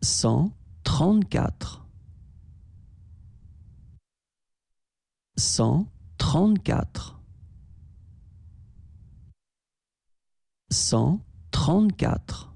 cent trente-quatre cent trente-quatre cent trente-quatre